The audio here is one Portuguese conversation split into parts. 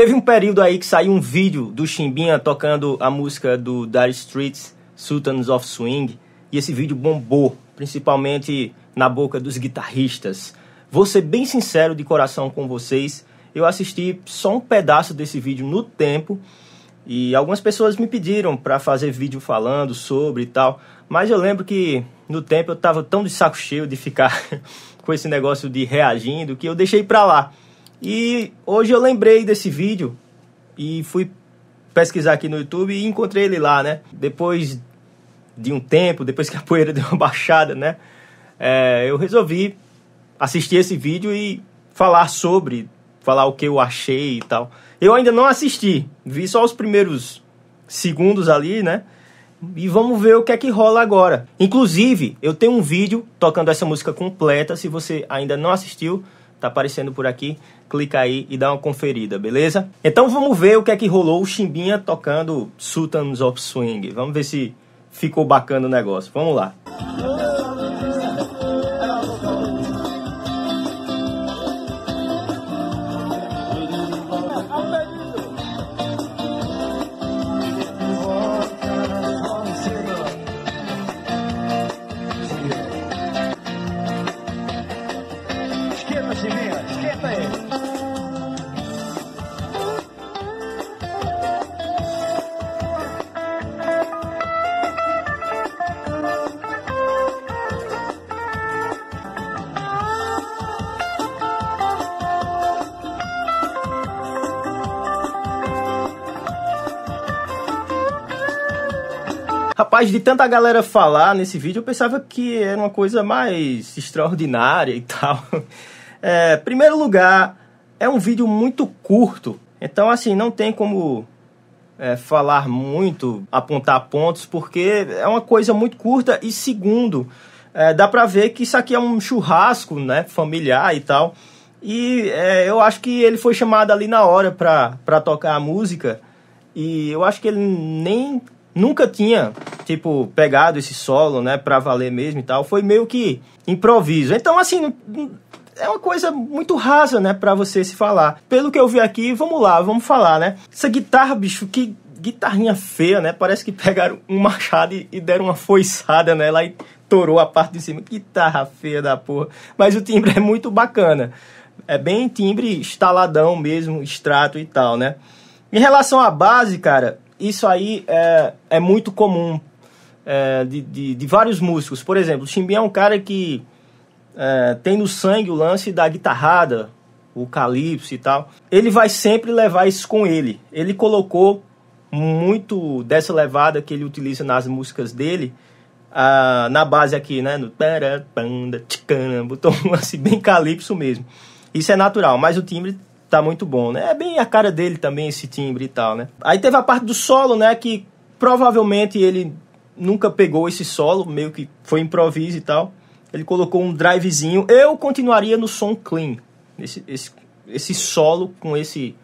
Teve um período aí que saiu um vídeo do Chimbinha tocando a música do Dire Streets, Sultans of Swing, e esse vídeo bombou, principalmente na boca dos guitarristas. Vou ser bem sincero de coração com vocês, eu assisti só um pedaço desse vídeo no tempo e algumas pessoas me pediram para fazer vídeo falando sobre e tal, mas eu lembro que no tempo eu estava tão de saco cheio de ficar com esse negócio de reagindo que eu deixei para lá. E hoje eu lembrei desse vídeo e fui pesquisar aqui no YouTube e encontrei ele lá, né? Depois de um tempo, depois que a poeira deu uma baixada, né? É, eu resolvi assistir esse vídeo e falar sobre, falar o que eu achei e tal. Eu ainda não assisti, vi só os primeiros segundos ali, né? E vamos ver o que é que rola agora. Inclusive, eu tenho um vídeo tocando essa música completa, se você ainda não assistiu, tá aparecendo por aqui, clica aí e dá uma conferida, beleza? Então vamos ver o que é que rolou o Chimbinha tocando Sultans of Swing. Vamos ver se ficou bacana o negócio. Vamos lá. Música Rapaz, de tanta galera falar nesse vídeo, eu pensava que era uma coisa mais extraordinária e tal. É, primeiro lugar, é um vídeo muito curto, então assim, não tem como é, falar muito, apontar pontos, porque é uma coisa muito curta e segundo, é, dá pra ver que isso aqui é um churrasco, né, familiar e tal. E é, eu acho que ele foi chamado ali na hora pra, pra tocar a música. E eu acho que ele nem nunca tinha tipo, pegado esse solo, né, pra valer mesmo e tal, foi meio que improviso. Então, assim, é uma coisa muito rasa, né, pra você se falar. Pelo que eu vi aqui, vamos lá, vamos falar, né? Essa guitarra, bicho, que guitarrinha feia, né? Parece que pegaram um machado e, e deram uma foiçada nela e torou a parte de cima. Guitarra feia da porra. Mas o timbre é muito bacana. É bem timbre estaladão mesmo, extrato e tal, né? Em relação à base, cara, isso aí é, é muito comum é, de, de, de, vários músicos. Por exemplo, o Chimbinha é um cara que é, tem no sangue o lance da guitarrada, o calypso e tal. Ele vai sempre levar isso com ele. Ele colocou muito dessa levada que ele utiliza nas músicas dele, ah, na base aqui, né? No botou um lance bem calypso mesmo. Isso é natural, mas o timbre tá muito bom, né? É bem a cara dele também, esse timbre e tal, né? Aí teve a parte do solo, né? Que provavelmente ele nunca pegou esse solo, meio que foi improviso e tal. Ele colocou um drivezinho. Eu continuaria no som clean. Esse, esse, esse solo com esse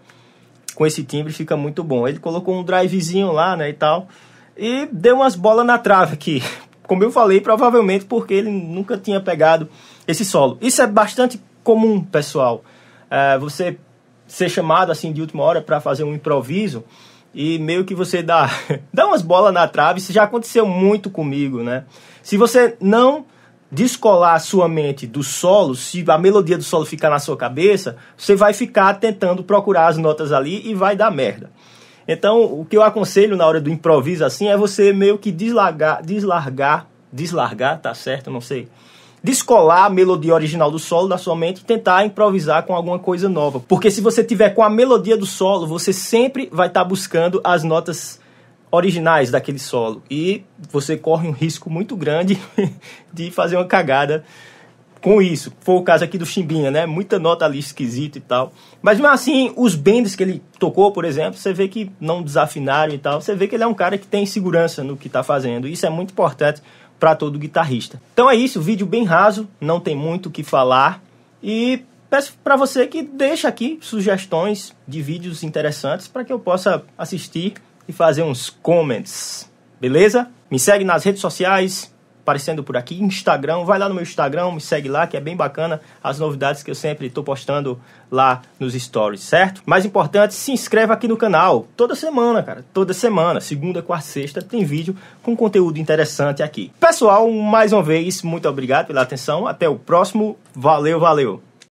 com esse timbre fica muito bom. Ele colocou um drivezinho lá, né, e tal. E deu umas bolas na trave aqui. Como eu falei, provavelmente porque ele nunca tinha pegado esse solo. Isso é bastante comum, pessoal. É, você ser chamado assim de última hora para fazer um improviso e meio que você dá, dá umas bolas na trave. Isso já aconteceu muito comigo, né? Se você não descolar a sua mente do solo, se a melodia do solo ficar na sua cabeça, você vai ficar tentando procurar as notas ali e vai dar merda. Então, o que eu aconselho na hora do improviso assim é você meio que deslargar, deslargar, deslargar, tá certo? Não sei descolar a melodia original do solo da sua mente e tentar improvisar com alguma coisa nova. Porque se você tiver com a melodia do solo, você sempre vai estar tá buscando as notas originais daquele solo e você corre um risco muito grande de fazer uma cagada com isso. Foi o caso aqui do Chimbinha, né? Muita nota ali esquisita e tal. Mas mesmo assim, os bends que ele tocou, por exemplo, você vê que não desafinaram e tal. Você vê que ele é um cara que tem segurança no que está fazendo. Isso é muito importante para todo guitarrista. Então é isso, vídeo bem raso, não tem muito o que falar e peço para você que deixe aqui sugestões de vídeos interessantes para que eu possa assistir e fazer uns comments. Beleza? Me segue nas redes sociais, aparecendo por aqui. Instagram, vai lá no meu Instagram, me segue lá, que é bem bacana as novidades que eu sempre estou postando lá nos stories, certo? Mais importante, se inscreve aqui no canal. Toda semana, cara. Toda semana, segunda, quarta, sexta, tem vídeo com conteúdo interessante aqui. Pessoal, mais uma vez, muito obrigado pela atenção. Até o próximo. Valeu, valeu.